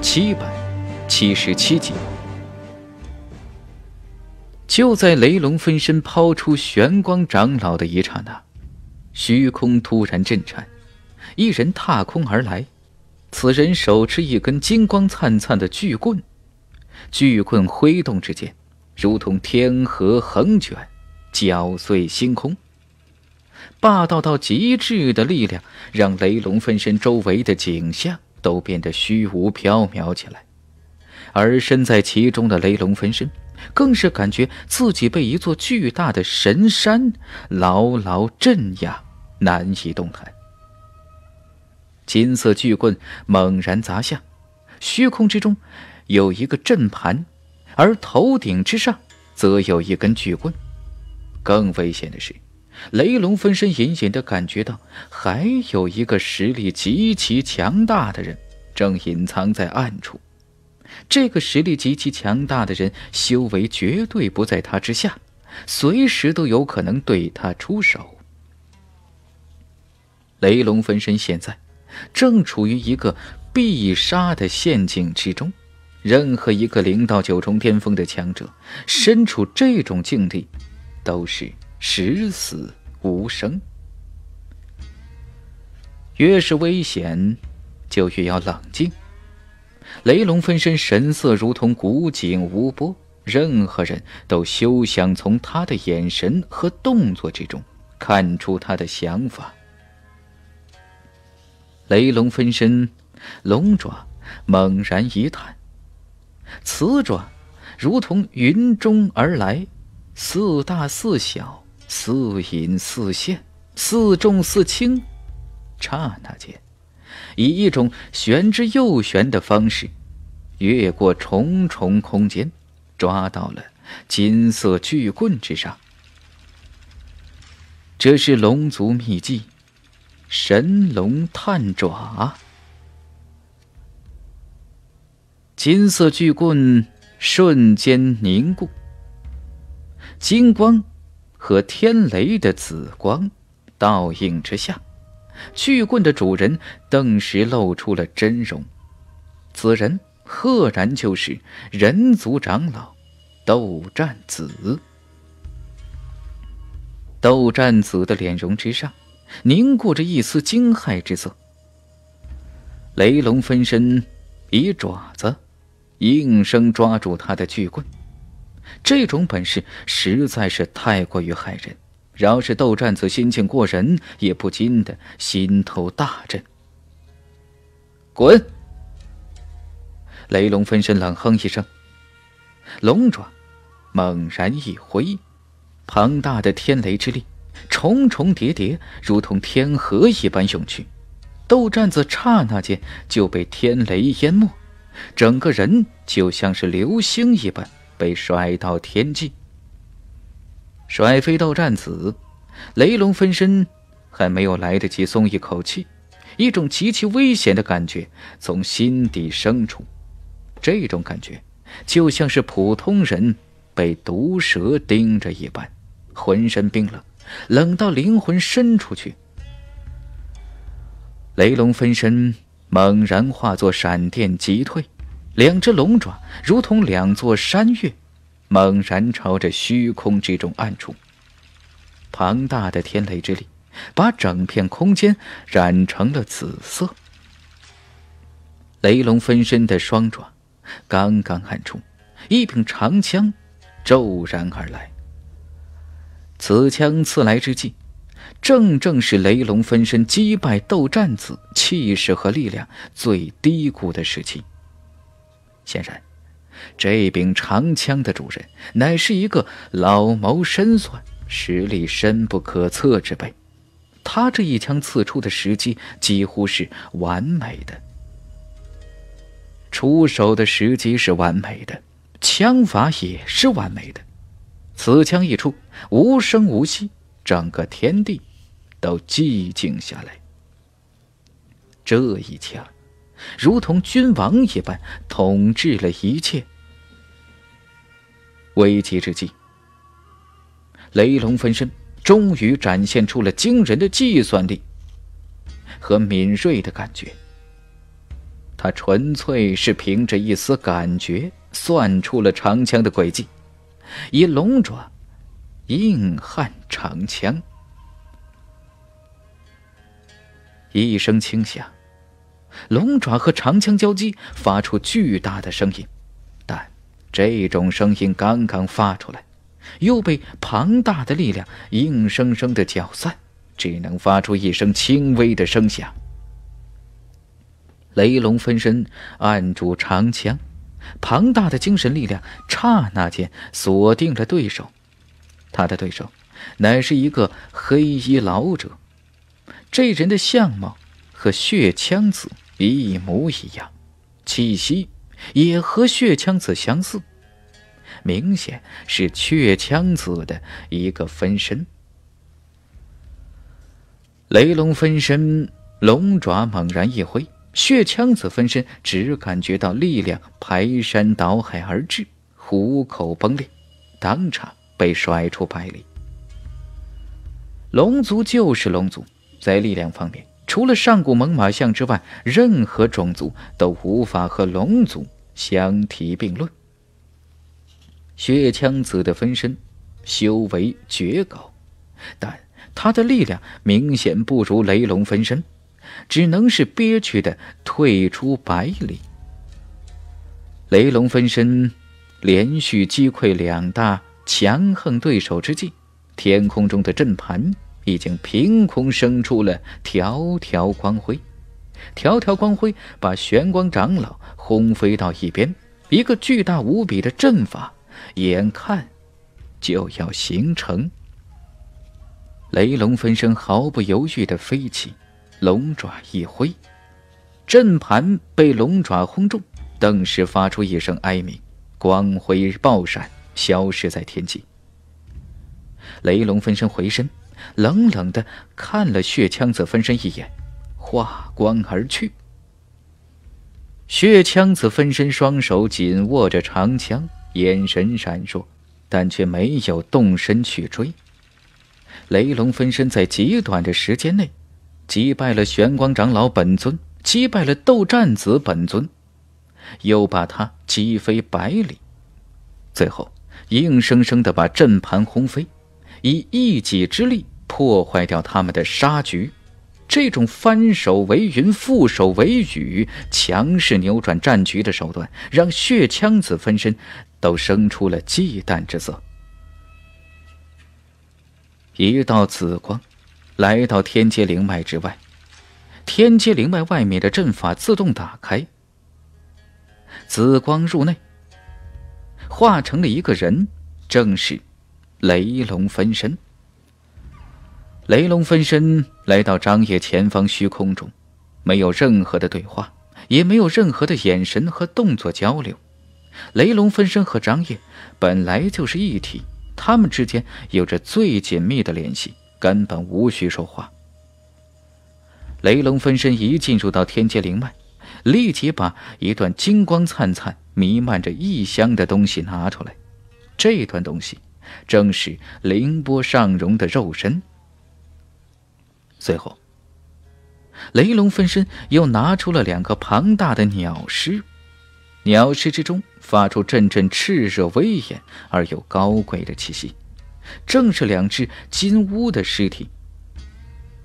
七百七十七集，就在雷龙分身抛出玄光长老的一刹那，虚空突然震颤，一人踏空而来。此人手持一根金光灿灿的巨棍，巨棍挥动之间，如同天河横卷，搅碎星空。霸道到极致的力量，让雷龙分身周围的景象。都变得虚无缥缈起来，而身在其中的雷龙分身，更是感觉自己被一座巨大的神山牢牢镇压，难以动弹。金色巨棍猛然砸下，虚空之中有一个阵盘，而头顶之上则有一根巨棍。更危险的是。雷龙分身隐隐的感觉到，还有一个实力极其强大的人正隐藏在暗处。这个实力极其强大的人，修为绝对不在他之下，随时都有可能对他出手。雷龙分身现在正处于一个必杀的陷阱之中，任何一个零到九重巅峰的强者身处这种境地，都是。十死无生。越是危险，就越要冷静。雷龙分身神色如同古井无波，任何人都休想从他的眼神和动作之中看出他的想法。雷龙分身龙爪猛然一探，此爪如同云中而来，似大似小。似隐似现，似重似轻，刹那间，以一种玄之又玄的方式，越过重重空间，抓到了金色巨棍之上。这是龙族秘技——神龙探爪。金色巨棍瞬间凝固，金光。和天雷的紫光倒映之下，巨棍的主人顿时露出了真容。此人赫然就是人族长老斗战子。斗战子的脸容之上凝固着一丝惊骇之色。雷龙分身以爪子应声抓住他的巨棍。这种本事实在是太过于骇人，饶是窦战子心境过人，也不禁的心头大震。滚！雷龙分身冷哼一声，龙爪猛然一挥，庞大的天雷之力重重叠叠，如同天河一般涌去。窦战子刹那间就被天雷淹没，整个人就像是流星一般。被甩到天际，甩飞到战子，雷龙分身还没有来得及松一口气，一种极其危险的感觉从心底生出。这种感觉就像是普通人被毒蛇盯着一般，浑身冰冷，冷到灵魂伸出去。雷龙分身猛然化作闪电急退。两只龙爪如同两座山岳，猛然朝着虚空之中暗出。庞大的天雷之力，把整片空间染成了紫色。雷龙分身的双爪刚刚按出，一柄长枪骤然而来。此枪刺来之际，正正是雷龙分身击败斗战子，气势和力量最低谷的时期。显然，这柄长枪的主人乃是一个老谋深算、实力深不可测之辈。他这一枪刺出的时机几乎是完美的，出手的时机是完美的，枪法也是完美的。此枪一出，无声无息，整个天地都寂静下来。这一枪。如同君王一般统治了一切。危急之际，雷龙分身终于展现出了惊人的计算力和敏锐的感觉。他纯粹是凭着一丝感觉算出了长枪的轨迹，以龙爪硬撼长枪，一声轻响。龙爪和长枪交击，发出巨大的声音，但这种声音刚刚发出来，又被庞大的力量硬生生的搅散，只能发出一声轻微的声响。雷龙分身按住长枪，庞大的精神力量刹那间锁定了对手。他的对手，乃是一个黑衣老者。这人的相貌和血枪子。一模一样，气息也和血枪子相似，明显是血枪子的一个分身。雷龙分身龙爪猛然一挥，血枪子分身只感觉到力量排山倒海而至，虎口崩裂，当场被甩出百里。龙族就是龙族，在力量方面。除了上古猛犸象之外，任何种族都无法和龙族相提并论。血枪子的分身修为绝高，但他的力量明显不如雷龙分身，只能是憋屈的退出百里。雷龙分身连续击溃两大强横对手之际，天空中的阵盘。已经凭空生出了条条光辉，条条光辉把玄光长老轰飞到一边。一个巨大无比的阵法，眼看就要形成。雷龙分身毫不犹豫地飞起，龙爪一挥，阵盘被龙爪轰中，顿时发出一声哀鸣，光辉爆闪，消失在天际。雷龙分身回身。冷冷的看了血枪子分身一眼，化光而去。血枪子分身双手紧握着长枪，眼神闪烁，但却没有动身去追。雷龙分身在极短的时间内击败了玄光长老本尊，击败了斗战子本尊，又把他击飞百里，最后硬生生的把阵盘轰飞，以一己之力。破坏掉他们的杀局，这种翻手为云覆手为雨、强势扭转战局的手段，让血枪子分身都生出了忌惮之色。一道紫光来到天阶灵脉之外，天阶灵脉外面的阵法自动打开，紫光入内，化成了一个人，正是雷龙分身。雷龙分身来到张掖前方虚空中，没有任何的对话，也没有任何的眼神和动作交流。雷龙分身和张掖本来就是一体，他们之间有着最紧密的联系，根本无需说话。雷龙分身一进入到天阶灵脉，立即把一段金光灿灿、弥漫着异香的东西拿出来。这段东西正是凌波上荣的肉身。随后，雷龙分身又拿出了两个庞大的鸟尸，鸟尸之中发出阵阵炽热、威严而又高贵的气息，正是两只金乌的尸体。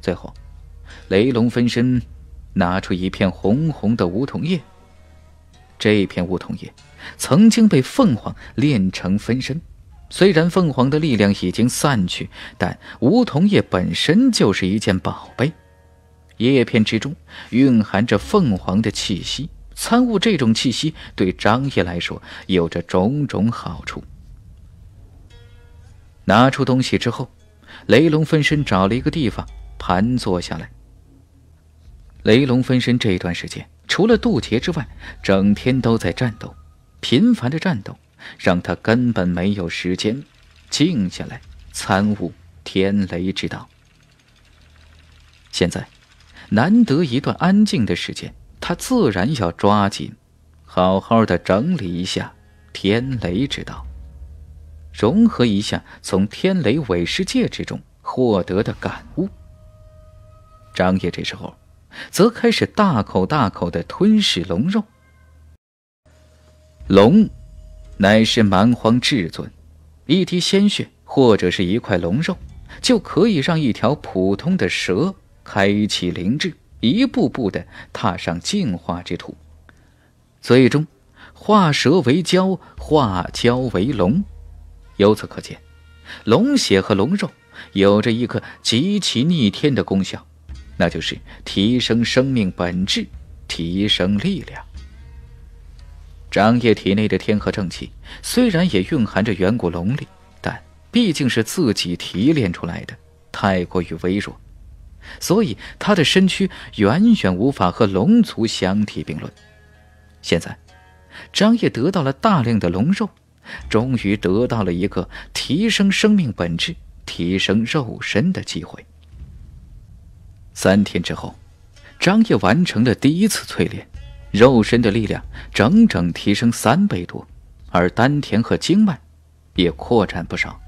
最后，雷龙分身拿出一片红红的梧桐叶，这片梧桐叶曾经被凤凰炼成分身。虽然凤凰的力量已经散去，但梧桐叶本身就是一件宝贝，叶片之中蕴含着凤凰的气息，参悟这种气息对张毅来说有着种种好处。拿出东西之后，雷龙分身找了一个地方盘坐下来。雷龙分身这段时间除了渡劫之外，整天都在战斗，频繁的战斗。让他根本没有时间静下来参悟天雷之道。现在难得一段安静的时间，他自然要抓紧，好好的整理一下天雷之道，融合一下从天雷伪世界之中获得的感悟。张掖这时候则开始大口大口的吞噬龙肉，龙。乃是蛮荒至尊，一滴鲜血或者是一块龙肉，就可以让一条普通的蛇开启灵智，一步步的踏上进化之途，最终化蛇为蛟，化蛟为龙。由此可见，龙血和龙肉有着一个极其逆天的功效，那就是提升生命本质，提升力量。张烨体内的天河正气虽然也蕴含着远古龙力，但毕竟是自己提炼出来的，太过于微弱，所以他的身躯远远无法和龙族相提并论。现在，张烨得到了大量的龙肉，终于得到了一个提升生命本质、提升肉身的机会。三天之后，张烨完成了第一次淬炼。肉身的力量整整提升三倍多，而丹田和经脉也扩展不少。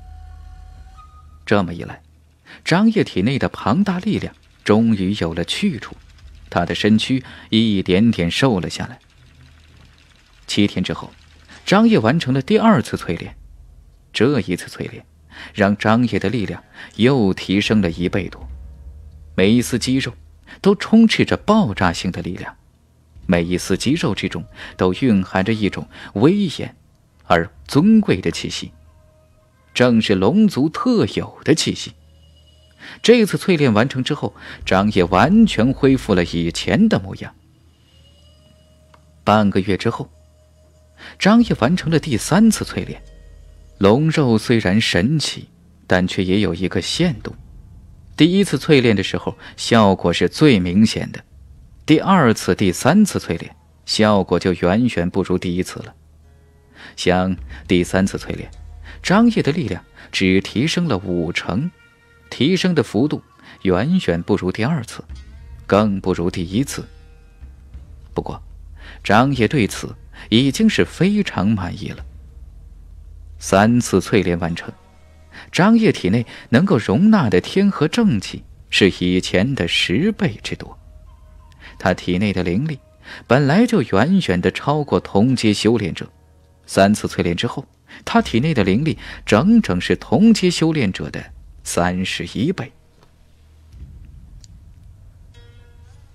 这么一来，张掖体内的庞大力量终于有了去处，他的身躯一点点瘦了下来。七天之后，张掖完成了第二次淬炼，这一次淬炼让张掖的力量又提升了一倍多，每一丝肌肉都充斥着爆炸性的力量。每一丝肌肉之中都蕴含着一种威严而尊贵的气息，正是龙族特有的气息。这次淬炼完成之后，张叶完全恢复了以前的模样。半个月之后，张叶完成了第三次淬炼。龙肉虽然神奇，但却也有一个限度。第一次淬炼的时候，效果是最明显的。第二次、第三次淬炼效果就远远不如第一次了。想第三次淬炼，张掖的力量只提升了五成，提升的幅度远远不如第二次，更不如第一次。不过，张掖对此已经是非常满意了。三次淬炼完成，张掖体内能够容纳的天和正气是以前的十倍之多。他体内的灵力本来就远远的超过同阶修炼者，三次淬炼之后，他体内的灵力整整是同阶修炼者的三十一倍。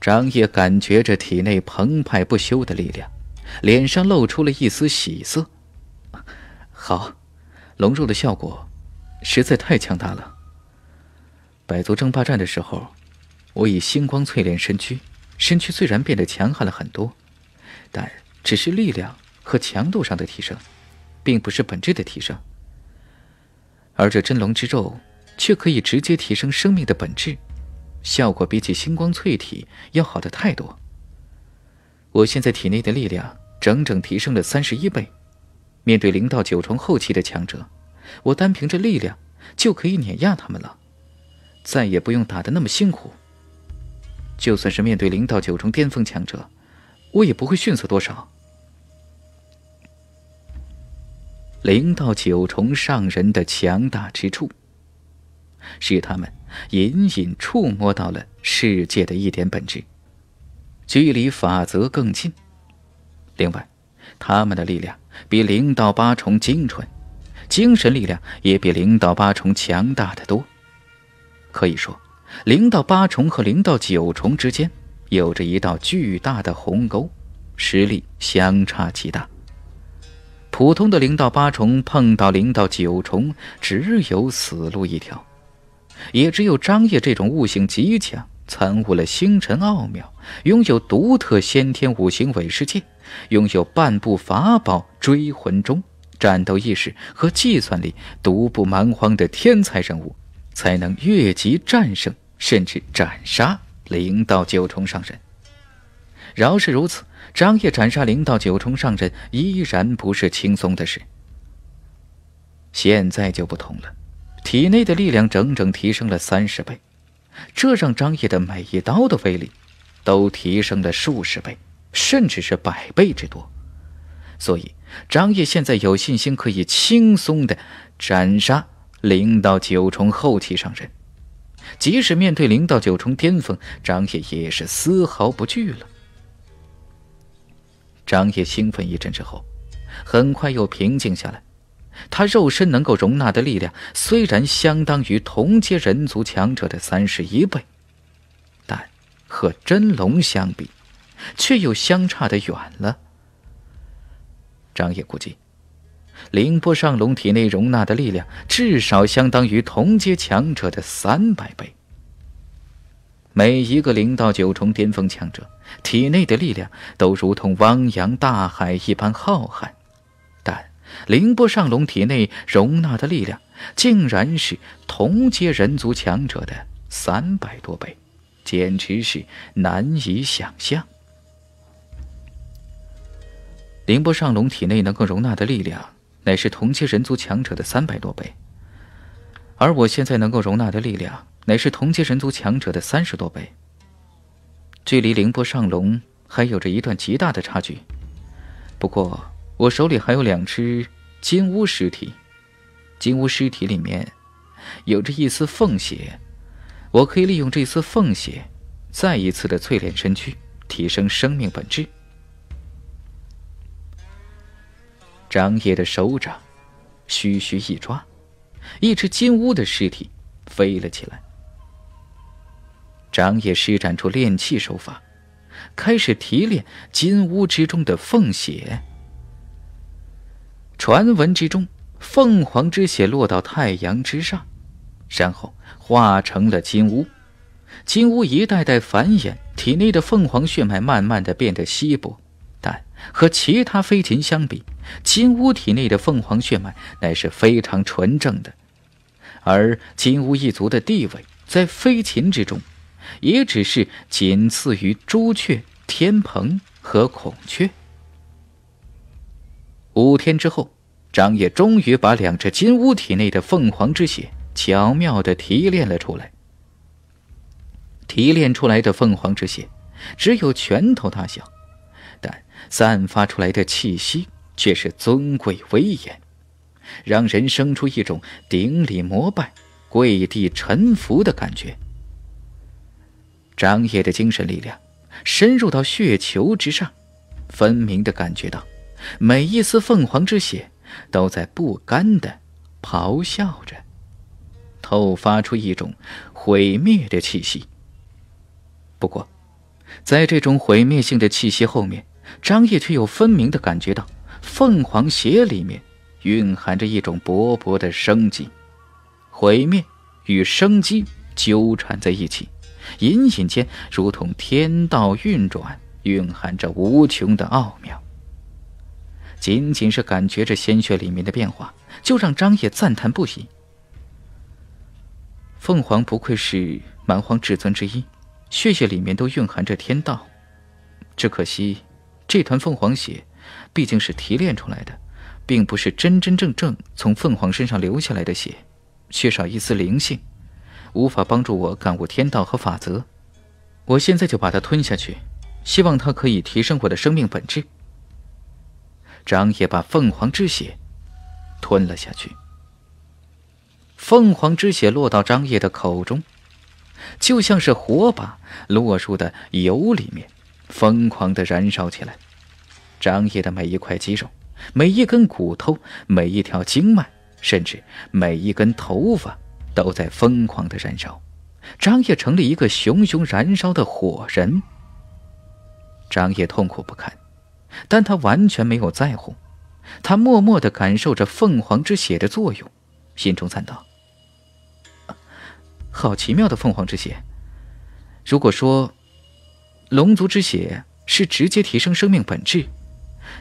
张烨感觉着体内澎湃不休的力量，脸上露出了一丝喜色。好，龙肉的效果实在太强大了。百族争霸战的时候，我以星光淬炼身躯。身躯虽然变得强悍了很多，但只是力量和强度上的提升，并不是本质的提升。而这真龙之咒却可以直接提升生命的本质，效果比起星光淬体要好的太多。我现在体内的力量整整提升了三十一倍，面对零到九重后期的强者，我单凭着力量就可以碾压他们了，再也不用打得那么辛苦。就算是面对零到九重巅峰强者，我也不会逊色多少。零到九重上人的强大之处，是他们隐隐触摸到了世界的一点本质，距离法则更近。另外，他们的力量比零到八重精纯，精神力量也比零到八重强大的多。可以说。零到八重和零到九重之间有着一道巨大的鸿沟，实力相差极大。普通的零到八重碰到零到九重，只有死路一条。也只有张掖这种悟性极强、参悟了星辰奥妙、拥有独特先天五行伪世界、拥有半部法宝追魂钟、战斗意识和计算力独步蛮荒的天才人物，才能越级战胜。甚至斩杀灵道九重上人。饶是如此，张掖斩杀灵道九重上人依然不是轻松的事。现在就不同了，体内的力量整整提升了三十倍，这让张掖的每一刀的威力都提升了数十倍，甚至是百倍之多。所以，张掖现在有信心可以轻松的斩杀灵道九重后期上人。即使面对零到九重巅峰，张烨也是丝毫不惧了。张烨兴奋一阵之后，很快又平静下来。他肉身能够容纳的力量虽然相当于同阶人族强者的三十一倍，但和真龙相比，却又相差的远了。张烨估计。凌波上龙体内容纳的力量，至少相当于同阶强者的三百倍。每一个零到九重巅峰强者体内的力量，都如同汪洋大海一般浩瀚，但凌波上龙体内容纳的力量，竟然是同阶人族强者的三百多倍，简直是难以想象。凌波上龙体内能够容纳的力量。乃是同阶人族强者的三百多倍，而我现在能够容纳的力量，乃是同阶人族强者的三十多倍。距离凌波上龙还有着一段极大的差距，不过我手里还有两只金乌尸体，金乌尸体里面有着一丝凤血，我可以利用这丝凤血，再一次的淬炼身躯，提升生命本质。张掖的手掌，徐徐一抓，一只金乌的尸体飞了起来。张掖施展出炼器手法，开始提炼金乌之中的凤血。传闻之中，凤凰之血落到太阳之上，然后化成了金乌。金乌一代代繁衍，体内的凤凰血脉慢慢的变得稀薄。但和其他飞禽相比，金乌体内的凤凰血脉乃是非常纯正的，而金乌一族的地位在飞禽之中，也只是仅次于朱雀、天蓬和孔雀。五天之后，张叶终于把两只金乌体内的凤凰之血巧妙地提炼了出来。提炼出来的凤凰之血，只有拳头大小。散发出来的气息却是尊贵威严，让人生出一种顶礼膜拜、跪地臣服的感觉。张掖的精神力量深入到血球之上，分明的感觉到，每一丝凤凰之血都在不甘的咆哮着，透发出一种毁灭的气息。不过，在这种毁灭性的气息后面，张叶却又分明的感觉到，凤凰血里面蕴含着一种勃勃的生机，毁灭与生机纠缠在一起，隐隐间如同天道运转，蕴含着无穷的奥妙。仅仅是感觉这鲜血里面的变化，就让张叶赞叹不已。凤凰不愧是蛮荒至尊之一，血液里面都蕴含着天道，只可惜。这团凤凰血，毕竟是提炼出来的，并不是真真正正从凤凰身上流下来的血，缺少一丝灵性，无法帮助我感悟天道和法则。我现在就把它吞下去，希望它可以提升我的生命本质。张烨把凤凰之血吞了下去，凤凰之血落到张烨的口中，就像是火把落入的油里面。疯狂地燃烧起来，张掖的每一块肌肉、每一根骨头、每一条经脉，甚至每一根头发，都在疯狂地燃烧。张掖成了一个熊熊燃烧的火人。张烨痛苦不堪，但他完全没有在乎，他默默地感受着凤凰之血的作用，心中赞道：“好奇妙的凤凰之血！如果说……”龙族之血是直接提升生命本质，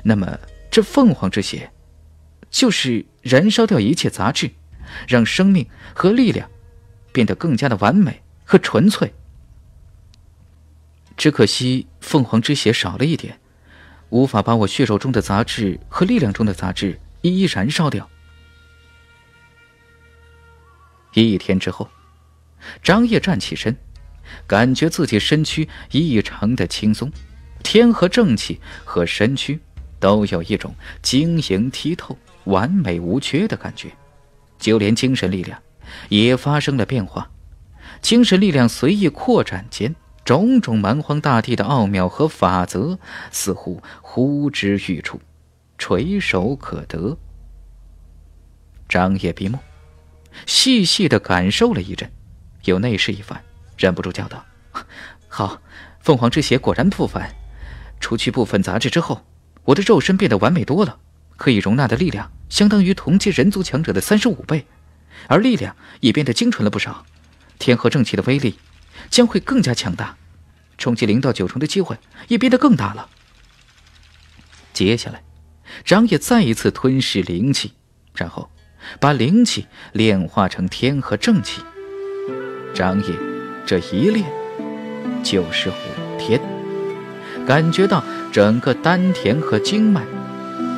那么这凤凰之血就是燃烧掉一切杂质，让生命和力量变得更加的完美和纯粹。只可惜凤凰之血少了一点，无法把我血肉中的杂质和力量中的杂质一一燃烧掉。一天之后，张烨站起身。感觉自己身躯异常的轻松，天和正气和身躯都有一种晶莹剔透、完美无缺的感觉，就连精神力量也发生了变化。精神力量随意扩展间，种种蛮荒大地的奥妙和法则似乎呼之欲出，垂手可得。张掖闭目，细细的感受了一阵，又内视一番。忍不住叫道：“好，凤凰之血果然不凡。除去部分杂质之后，我的肉身变得完美多了，可以容纳的力量相当于同阶人族强者的三十五倍，而力量也变得精纯了不少。天河正气的威力将会更加强大，冲击零到九重的机会也变得更大了。”接下来，张野再一次吞噬灵气，然后把灵气炼化成天河正气。张野。这一练，就是五天，感觉到整个丹田和经脉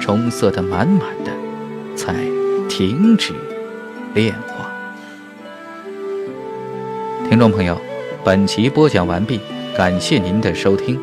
充塞的满满的，才停止炼化。听众朋友，本集播讲完毕，感谢您的收听。